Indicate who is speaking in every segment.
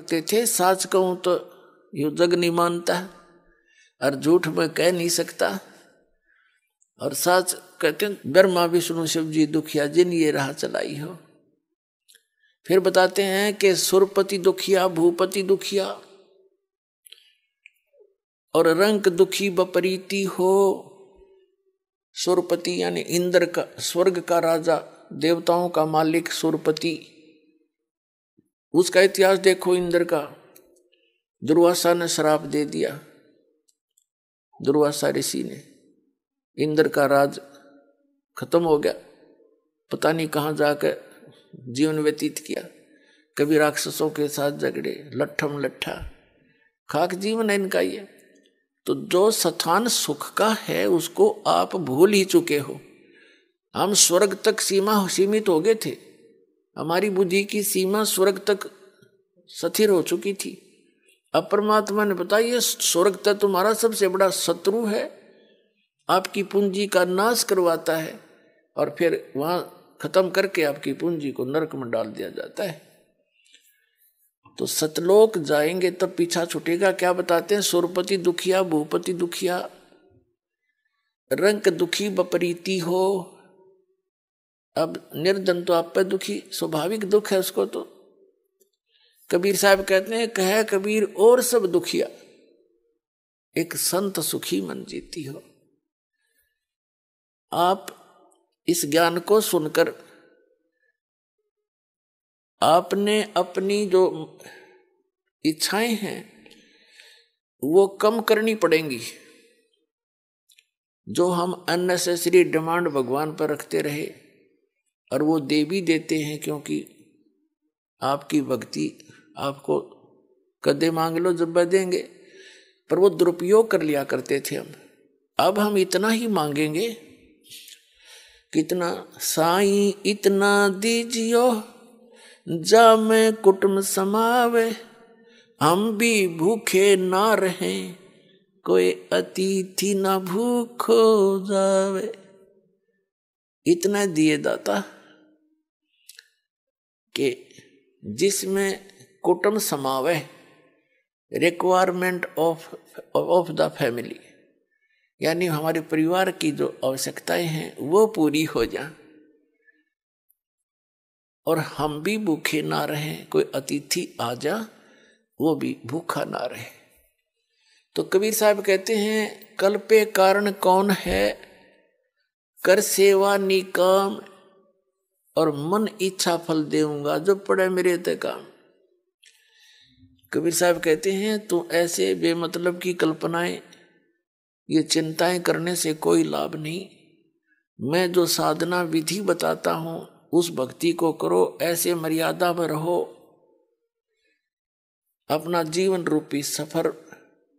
Speaker 1: करते थे सच कहूं तो युद्धक नहीं मानता और झूठ में कह नहीं सकता और सच कहते ब्रह्मा विष्णु शिव जी दुखिया जिन ये राह चलाई हो फिर बताते हैं कि सुरपति दुखिया भूपति दुखिया और रंक दुखी बपरीती हो सुरपति यानी इंद्र का स्वर्ग का राजा देवताओं का मालिक सुरपति उसका इतिहास देखो इंद्र का दुर्वासा ने श्राप दे दिया दुर्वासा ऋषि ने इंद्र का राज खत्म हो गया पता नहीं कहाँ जाकर जीवन व्यतीत किया कभी राक्षसों के साथ झगड़े लट्ठम लट्ठा खाक जीवन है इनका ये तो जो स्थान सुख का है उसको आप भूल ही चुके हो हम स्वर्ग तक सीमा सीमित हो गए थे हमारी बुद्धि की सीमा स्वर्ग तक स्थिर हो चुकी थी अब परमात्मा ने बताया ये स्वर्ग तक तुम्हारा सबसे बड़ा शत्रु है आपकी पूंजी का नाश करवाता है और फिर वहां खत्म करके आपकी पूंजी को नरक में डाल दिया जाता है तो सतलोक जाएंगे तब पीछा छुटेगा क्या बताते हैं सुरपति दुखिया भूपति दुखिया रंक दुखी बपरीती हो अब निर्धन तो आप पे दुखी स्वाभाविक दुख है उसको तो कबीर साहब कहते हैं कह कबीर और सब दुखिया एक संत सुखी मन जीती हो आप इस ज्ञान को सुनकर आपने अपनी जो इच्छाएं हैं वो कम करनी पड़ेंगी जो हम अननेसेसरी डिमांड भगवान पर रखते रहे और वो दे भी देते हैं क्योंकि आपकी भक्ति आपको कदे मांग लो जब देंगे पर वो दुरुपयोग कर लिया करते थे हम अब हम इतना ही मांगेंगे कितना साई इतना दीजियो जा मैं कुटुम समावे हम भी भूखे ना रहें कोई अतिथि ना भूखो जावे इतना दिए दाता कि जिसमें कुटुंब समावे requirement of of the family यानी हमारे परिवार की जो आवश्यकताएं हैं वो पूरी हो जाए और हम भी भूखे ना रहें कोई अतिथि आ जा वो भी भूखा ना रहे तो कबीर साहब कहते हैं कल्पे कारण कौन है कर सेवा निकाम और मन इच्छा फल देऊंगा जो पड़े मेरे ते काम कबीर साहब कहते हैं तो ऐसे बेमतलब की कल्पनाएं ये चिंताएं करने से कोई लाभ नहीं मैं जो साधना विधि बताता हूं उस भक्ति को करो ऐसे मर्यादा में रहो अपना जीवन रूपी सफर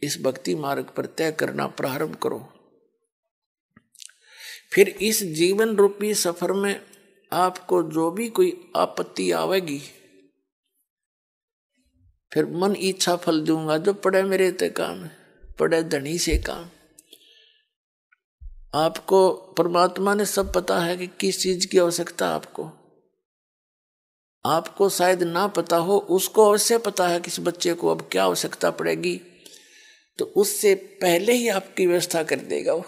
Speaker 1: इस भक्ति मार्ग पर तय करना प्रारंभ करो फिर इस जीवन रूपी सफर में आपको जो भी कोई आपत्ति आवेगी फिर मन इच्छा फल दूंगा जो पड़े मेरे ते काम पड़े धनी से काम आपको परमात्मा ने सब पता है कि किस चीज की आवश्यकता आपको आपको शायद ना पता हो उसको अवश्य पता है किस बच्चे को अब क्या आवश्यकता पड़ेगी तो उससे पहले ही आपकी व्यवस्था कर देगा वो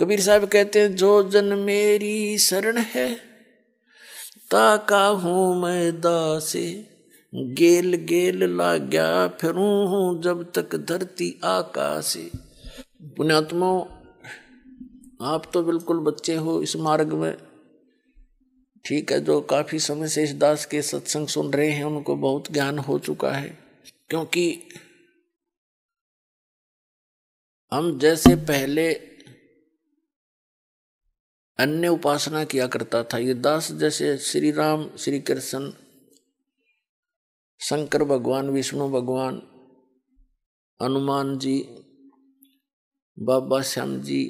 Speaker 1: कबीर साहब कहते हैं जो जन मेरी शरण है ताका हूँ मैं दास गेल गेल ला गया फिरू हूँ जब तक धरती आकाशे पुण्यात्मा आप तो बिल्कुल बच्चे हो इस मार्ग में ठीक है जो काफ़ी समय से इस दास के सत्संग सुन रहे हैं उनको बहुत ज्ञान हो चुका है क्योंकि हम जैसे पहले अन्य उपासना किया करता था ये दास जैसे श्री राम श्री कृष्ण शंकर भगवान विष्णु भगवान हनुमान जी बाबा श्याम जी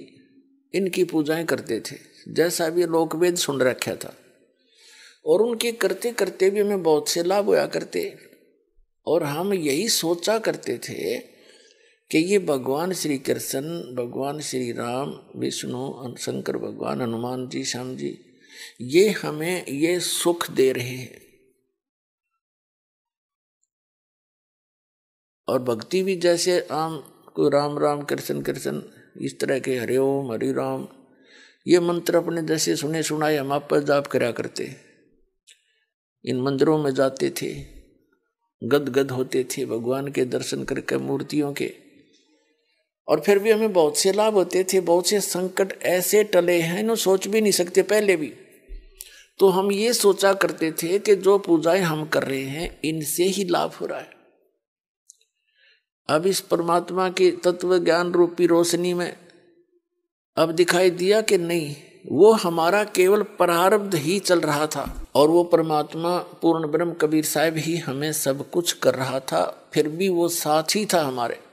Speaker 1: इनकी पूजाएं करते थे जैसा भी लोकवेद सुन रखा था और उनके करते करते भी हमें बहुत से लाभ होया करते और हम यही सोचा करते थे कि ये भगवान श्री कृष्ण भगवान श्री राम विष्णु शंकर भगवान हनुमान जी श्याम जी ये हमें ये सुख दे रहे हैं और भक्ति भी जैसे आम को राम राम कृष्ण कृष्ण इस तरह के हरे ओम हरि राम ये मंत्र अपने जैसे सुने सुनाए हम आप पर जाप करा करते इन मंदिरों में जाते थे गद गद होते थे भगवान के दर्शन करके मूर्तियों के और फिर भी हमें बहुत से लाभ होते थे बहुत से संकट ऐसे टले हैं ना सोच भी नहीं सकते पहले भी तो हम ये सोचा करते थे कि जो पूजाएं हम कर रहे हैं इनसे ही लाभ हो रहा है अब इस परमात्मा के तत्व ज्ञान रूपी रोशनी में अब दिखाई दिया कि नहीं वो हमारा केवल प्रारब्ध ही चल रहा था और वो परमात्मा पूर्ण ब्रह्म कबीर साहब ही हमें सब कुछ कर रहा था फिर भी वो साथ ही था हमारे